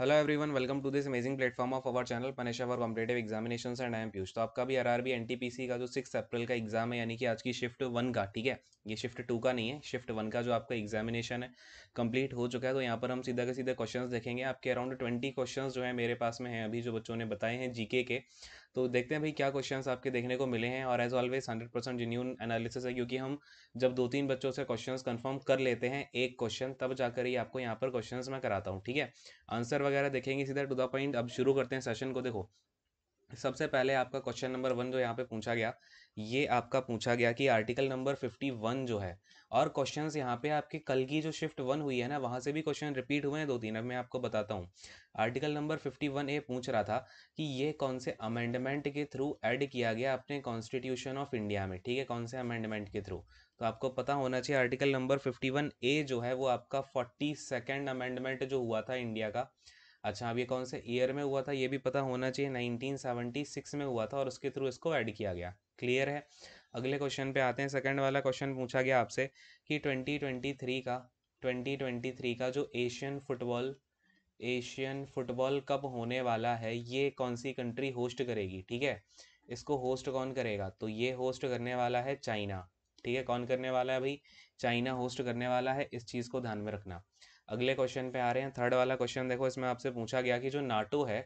hello everyone welcome to this amazing platform of our channel panacea for competitive examination and I am Piyush तो आपका भी RRB NTPC का जो six April का exam है यानी कि आज की शिफ्ट वन का ठीक है ये शिफ्ट टू का नहीं है शिफ्ट वन का जो आपका एग्जामिनेशन है कंप्लीट हो चुका है तो यहाँ पर हम सीधा के सीधे क्वेश्चन देखेंगे आपके अराउंड ट्वेंटी क्वेश्चन जो है मेरे पास में है अभी जो बच्चों ने बताए हैं जीके के तो देखते हैं भाई क्या क्वेश्चन आपके देखने को मिले हैं और as always hundred percent genuine analysis है क्योंकि हम जब दो तीन बच्चों से क्वेश्चन कन्फर्म कर लेते हैं एक क्वेश्चन तब जाकर ही आपको यहाँ पर क्वेश्चन मैं कराता हूँ ठीक है आंसर वगैरह देखेंगे सीधा टू द पॉइंट अब शुरू करते हैं सेशन को देखो सबसे पहले आपका क्वेश्चन नंबर वन जो यहाँ पे पूछा गया ये आपका पूछा गया कि आर्टिकल नंबर फिफ्टी वन जो है और क्वेश्चन यहाँ पे आपके कल की जो शिफ्ट वन हुई है ना वहाँ से भी क्वेश्चन रिपीट हुए हैं दो तीन अब मैं आपको बताता हूँ article number fifty one A पूछ रहा था कि ये कौन से अमेंडमेंट के थ्रू ऐड किया गया अपने कॉन्स्टिट्यूशन ऑफ इंडिया में ठीक है कौन से अमेंडमेंट के थ्रू तो आपको पता होना चाहिए article number fifty one A जो है वो आपका फोर्टी सेकेंड अमेंडमेंट जो हुआ था इंडिया का अच्छा अब ये कौन से ईयर में हुआ था ये भी पता होना चाहिए सिक्स में हुआ था और उसके थ्रू इसको ऐड किया गया क्लियर है अगले क्वेश्चन पे आते हैं सेकंड वाला क्वेश्चन पूछा गया आपसे कि थ्री का थ्री का जो Asian football Asian football cup होने वाला है ये कौन सी कंट्री होस्ट करेगी ठीक है इसको होस्ट कौन करेगा तो ये होस्ट करने वाला है चाइना ठीक है कौन करने वाला है भाई चाइना होस्ट करने वाला है इस चीज़ को ध्यान में रखना अगले क्वेश्चन पे आ रहे हैं थर्ड वाला क्वेश्चन देखो इसमें आपसे पूछा गया कि जो नाटो है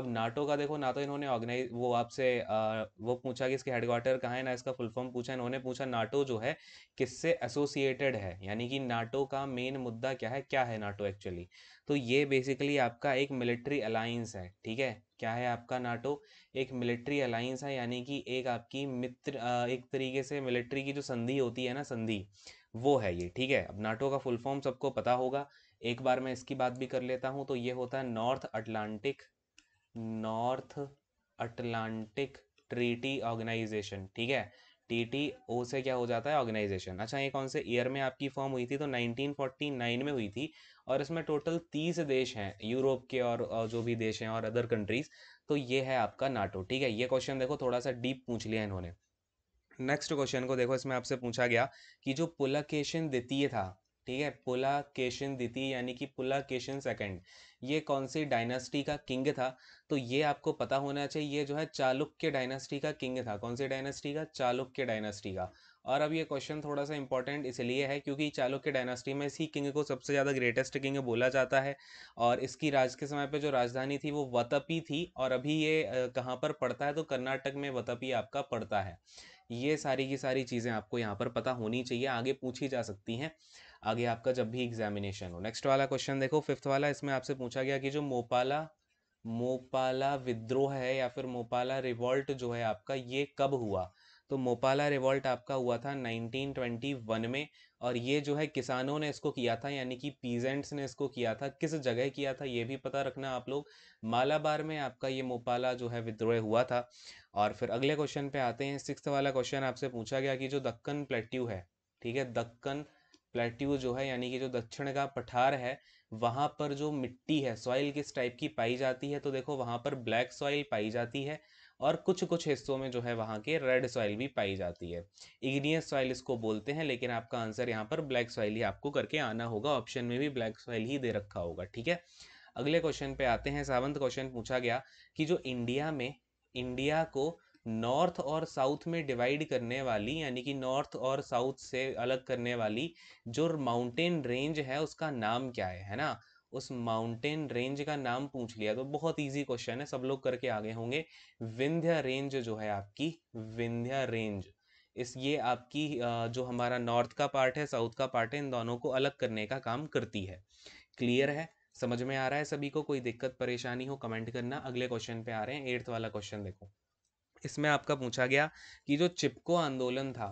अब नाटो का देखो ना तो इन्होंने ऑर्गेनाइज वो आपसे वो पूछा कि इसके हेडक्वार्टर कहाँ है ना इसका फुल फॉर्म पूछा इन्होंने पूछा नाटो जो है किससे एसोसिएटेड है यानी कि नाटो का मेन मुद्दा क्या है क्या है नाटो एक्चुअली तो ये बेसिकली आपका एक मिलिट्री अलायंस है ठीक है क्या है आपका नाटो एक मिलिट्री अलायंस है यानी कि एक आपकी मित्र एक तरीके से मिलिट्री की जो संधि होती है ना संधि वो है ये ठीक है अब नाटो का फुल फॉर्म सबको पता होगा एक बार मैं इसकी बात भी कर लेता हूँ तो ये होता है north Atlantic north Atlantic treaty organisation ठीक है टी टी ओ से क्या हो जाता है ऑर्गेनाइजेशन अच्छा ये कौन से ईयर में आपकी फॉर्म हुई थी तो 1949 में हुई थी और इसमें टोटल तीस देश हैं यूरोप के और, और जो भी देश हैं और अदर कंट्रीज़ तो ये है आपका नाटो ठीक है ये क्वेश्चन देखो थोड़ा सा डीप पूछ लिया इन्होंने नेक्स्ट क्वेश्चन को देखो इसमें आपसे पूछा गया कि जो पुलकेशन द्वितीय था ठीक है पुला केशन द्वितीय यानी कि पुला केशन सेकंड ये कौन सी डायनास्टी का किंग था तो ये आपको पता होना चाहिए ये जो है चालुक्य डायनास्टी का किंग था कौन सी डायनास्टी का चालुक्य डायनास्टी का और अब ये क्वेश्चन थोड़ा सा इंपॉर्टेंट इसलिए है क्योंकि चालुक्य डायनास्टी में इसी किंग को सबसे ज़्यादा ग्रेटेस्ट किंग बोला जाता है और इसकी राज के समय पर जो राजधानी थी वो वतपी थी और अभी ये कहाँ पर पड़ता है तो कर्नाटक में वतपी आपका पड़ता है ये सारी की सारी चीज़ें आपको यहाँ पर पता होनी चाहिए आगे पूछी जा सकती हैं आगे आपका जब भी एग्जामिनेशन हो नेक्स्ट वाला क्वेश्चन देखो फिफ्थ वाला इसमें आपसे पूछा गया कि जो मोपाला मोपाला विद्रोह है या फिर मोपाला रिवॉल्ट जो है आपका ये कब हुआ तो मोपाला रिवॉल्ट आपका हुआ था 1921 में और ये जो है किसानों ने इसको किया था यानी कि पीजेंट्स ने इसको किया था किस जगह किया था ये भी पता रखना आप लोग मालाबार में आपका ये मोपाला जो है विद्रोह हुआ था और फिर अगले क्वेश्चन पे आते हैं सिक्स वाला क्वेश्चन आपसे पूछा गया कि जो दक्कन प्लेट्यू है ठीक है दक्कन प्लेट्यू जो है यानी कि जो दक्षिण का पठार है वहाँ पर जो मिट्टी है सॉइल किस टाइप की पाई जाती है तो देखो वहाँ पर ब्लैक सॉइल पाई जाती है और कुछ कुछ हिस्सों में जो है वहाँ के रेड सॉइल भी पाई जाती है इग्नियस सॉइल इसको बोलते हैं लेकिन आपका आंसर यहाँ पर ब्लैक सॉइल ही आपको करके आना होगा ऑप्शन में भी ब्लैक सॉइल ही दे रखा होगा ठीक है अगले क्वेश्चन पे आते हैं सावंत क्वेश्चन पूछा गया कि जो इंडिया में इंडिया को नॉर्थ और साउथ में डिवाइड करने वाली यानी कि नॉर्थ और साउथ से अलग करने वाली जो माउंटेन रेंज है उसका नाम क्या है है ना उस माउंटेन रेंज का नाम पूछ लिया तो बहुत इजी क्वेश्चन है सब लोग करके आगे होंगे विंध्य रेंज जो है आपकी विंध्या रेंज इस ये आपकी जो हमारा नॉर्थ का पार्ट है साउथ का पार्ट है इन दोनों को अलग करने का काम करती है क्लियर है समझ में आ रहा है सभी को कोई दिक्कत परेशानी हो कमेंट करना अगले क्वेश्चन पे आ रहे हैं एट्थ वाला क्वेश्चन देखो इसमें आपका पूछा गया कि जो चिपको आंदोलन था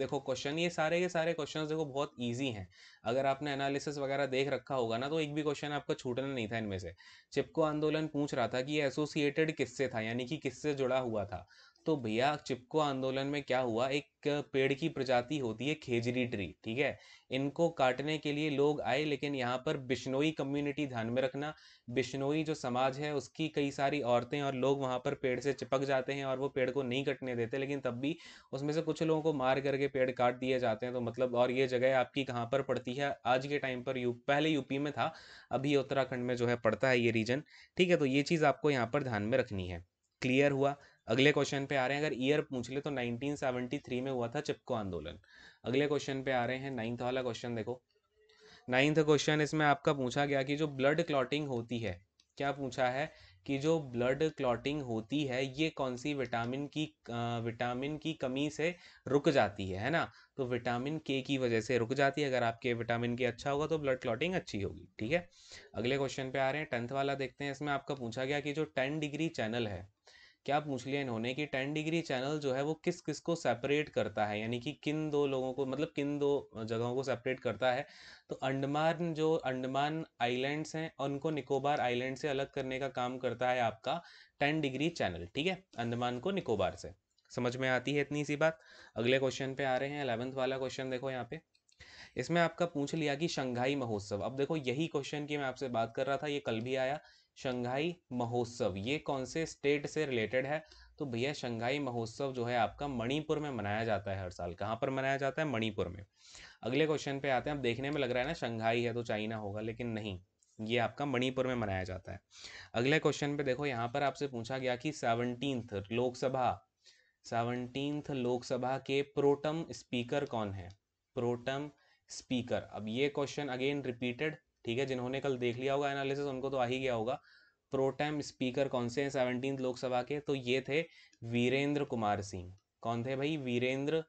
देखो क्वेश्चन ये सारे के सारे क्वेश्चंस देखो बहुत इजी हैं अगर आपने एनालिसिस वगैरह देख रखा होगा ना तो एक भी क्वेश्चन आपका छूटना नहीं था इनमें से चिपको आंदोलन पूछ रहा था कि ये एसोसिएटेड किससे था यानी कि किससे जुड़ा हुआ था तो भैया चिपको आंदोलन में क्या हुआ एक पेड़ की प्रजाति होती है खेजरी ट्री ठीक है इनको काटने के लिए लोग आए लेकिन यहाँ पर बिश्नोई कम्युनिटी ध्यान में रखना बिश्नोई जो समाज है उसकी कई सारी औरतें और लोग वहाँ पर पेड़ से चिपक जाते हैं और वो पेड़ को नहीं कटने देते लेकिन तब भी उसमें से कुछ लोगों को मार करके पेड़ काट दिए जाते हैं तो मतलब और ये जगह आपकी कहाँ पर पड़ती है आज के टाइम पर यू पहले यूपी में था अभी उत्तराखंड में जो है पड़ता है ये रीजन ठीक है तो ये चीज़ आपको यहाँ पर ध्यान में रखनी है क्लियर हुआ अगले क्वेश्चन पे आ रहे हैं अगर ईयर पूछ ले तो 1973 में हुआ था चिपको आंदोलन अगले क्वेश्चन पे आ रहे हैं नाइन्थ वाला क्वेश्चन देखो नाइन्थ क्वेश्चन इसमें आपका पूछा गया कि जो ब्लड क्लॉटिंग होती है क्या पूछा है कि जो ब्लड क्लॉटिंग होती है ये कौन सी विटामिन की विटामिन की कमी से रुक जाती है है ना तो विटामिन के की वजह से रुक जाती है अगर आपके विटामिन के अच्छा होगा तो ब्लड क्लॉटिंग अच्छी होगी ठीक है अगले क्वेश्चन पे आ रहे हैं टेंथ वाला देखते हैं इसमें आपका पूछा गया कि जो टेन डिग्री चैनल है क्या पूछ लिया इन्होंने कि टेन डिग्री चैनल जो है वो किस किस को सेपरेट करता है यानी कि किन दो लोगों को मतलब किन दो जगहों को सेपरेट करता है तो अंडमान जो अंडमान आइलैंड्स हैं उनको निकोबार आइलैंड से अलग करने का काम करता है आपका टेन डिग्री चैनल ठीक है अंडमान को निकोबार से समझ में आती है इतनी सी बात अगले क्वेश्चन पे आ रहे हैं अलेवंथ वाला क्वेश्चन देखो यहाँ पे इसमें आपका पूछ लिया कि शंघाई महोत्सव अब देखो यही क्वेश्चन की मैं आपसे बात कर रहा था ये कल भी आया शंघाई महोत्सव ये कौन से स्टेट से रिलेटेड है तो भैया शंघाई महोत्सव जो है आपका मणिपुर में मनाया जाता है हर साल कहाँ पर मनाया जाता है मणिपुर में अगले क्वेश्चन पे आते हैं अब देखने में लग रहा है ना शंघाई है तो चाइना होगा लेकिन नहीं ये आपका मणिपुर में मनाया जाता है अगले क्वेश्चन पे देखो यहाँ पर आपसे पूछा गया कि सेवनटीन्थ लोकसभा सेवनटीन्थ लोकसभा के प्रोटम स्पीकर कौन है प्रोटम स्पीकर अब ये क्वेश्चन अगेन रिपीटेड ठीक है जिन्होंने कल देख लिया होगा एनालिसिस उनको तो आ ही गया होगा प्रोटेम स्पीकर कौन से हैं सेवनटीन लोकसभा के तो ये थे वीरेंद्र कुमार सिंह कौन थे भाई वीरेंद्र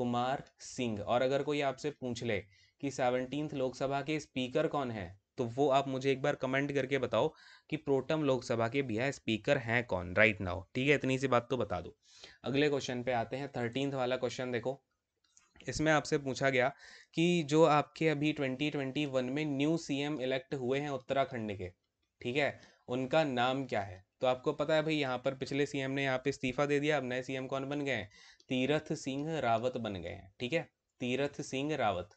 कुमार सिंह और अगर कोई आपसे पूछ ले कि सेवनटीन लोकसभा के स्पीकर कौन है तो वो आप मुझे एक बार कमेंट करके बताओ कि प्रोटम लोकसभा के भैया स्पीकर हैं कौन राइट नाउ ठीक है इतनी सी बात तो बता दो अगले क्वेश्चन पे आते हैं थर्टींथ वाला क्वेश्चन देखो इसमें आपसे पूछा गया कि जो आपके अभी 2021 में न्यू सीएम इलेक्ट हुए हैं उत्तराखंड के ठीक है उनका नाम क्या है तो आपको पता है भाई यहाँ पर पिछले सीएम ने यहाँ पे इस्तीफा दे दिया अब नए सीएम कौन बन गए हैं तीरथ सिंह रावत बन गए हैं ठीक है तीरथ सिंह रावत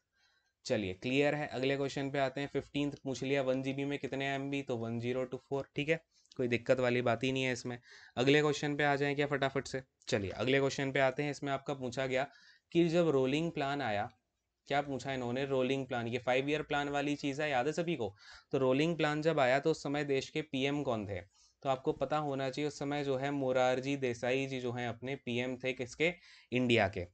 चलिए क्लियर है अगले क्वेश्चन पे आते हैं फिफ्टींथ पूछ लिया वन जी में कितने एम तो वन जीरो टू फोर ठीक है कोई दिक्कत वाली बात ही नहीं है इसमें अगले क्वेश्चन पे आ जाए क्या फटाफट से चलिए अगले क्वेश्चन पे आते हैं इसमें आपका पूछा गया कि जब रोलिंग प्लान आया क्या पूछा इन्होंने रोलिंग प्लान ये फाइव ईयर प्लान वाली चीज़ है याद है सभी को तो रोलिंग प्लान जब आया तो उस समय देश के पीएम कौन थे तो आपको पता होना चाहिए उस समय जो है मोरारजी देसाई जी जो हैं अपने पीएम थे किसके इंडिया के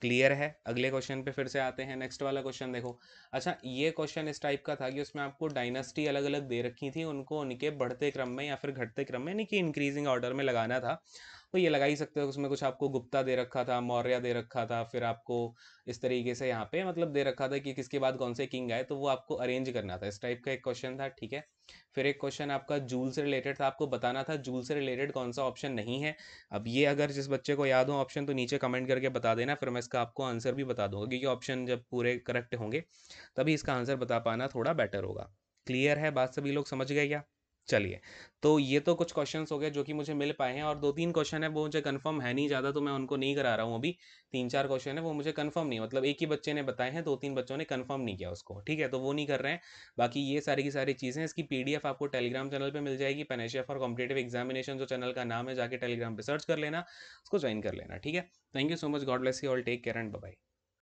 क्लियर है अगले क्वेश्चन पे फिर से आते हैं नेक्स्ट वाला क्वेश्चन देखो अच्छा ये क्वेश्चन इस टाइप का था कि उसमें आपको डायनेस्टी अलग अलग दे रखी थी उनको उनके बढ़ते क्रम में या फिर घटते क्रम में यानी कि इंक्रीजिंग ऑर्डर में लगाना था तो ये लगा ही सकते हो उसमें कुछ आपको गुप्ता दे रखा था मौर्य दे रखा था फिर आपको इस तरीके से यहाँ पे मतलब दे रखा था कि किसके बाद कौन से किंग आए तो वो आपको अरेंज करना था इस टाइप का एक क्वेश्चन था ठीक है फिर एक क्वेश्चन आपका जूल से रिलेटेड था आपको बताना था जूल से रिलेटेड कौन सा ऑप्शन नहीं है अब ये अगर जिस बच्चे को याद हो ऑप्शन तो नीचे कमेंट करके बता देना फिर मैं इसका आपको आंसर भी बता दूंगा क्योंकि ऑप्शन जब पूरे करेक्ट होंगे तभी इसका आंसर बता पाना थोड़ा बेटर होगा क्लियर है बात सभी लोग समझ गए क्या चलिए तो ये तो कुछ क्वेश्चन हो गए जो कि मुझे मिल पाए हैं और दो तीन क्वेश्चन है वो मुझे कन्फर्म है नहीं ज़्यादा तो मैं उनको नहीं करा रहा हूँ अभी तीन चार क्वेश्चन है वो मुझे कन्फर्म नहीं मतलब एक ही बच्चे ने बताए हैं दो तीन बच्चों ने कन्फर्म नहीं किया उसको ठीक है तो वो नहीं कर रहे हैं बाकी ये सारी की सारी चीज़ें इसकी पी आपको टेलीग्राम चैनल पर मिल जाएगी पेनेशिया फॉर कॉम्पिटेटिव एग्जामिनेशन जो चैनल का नाम है जाके टेलीग्राम पर सर्च कर लेना उसको ज्वाइन कर लेना ठीक है thank you so much God bless you all take care and by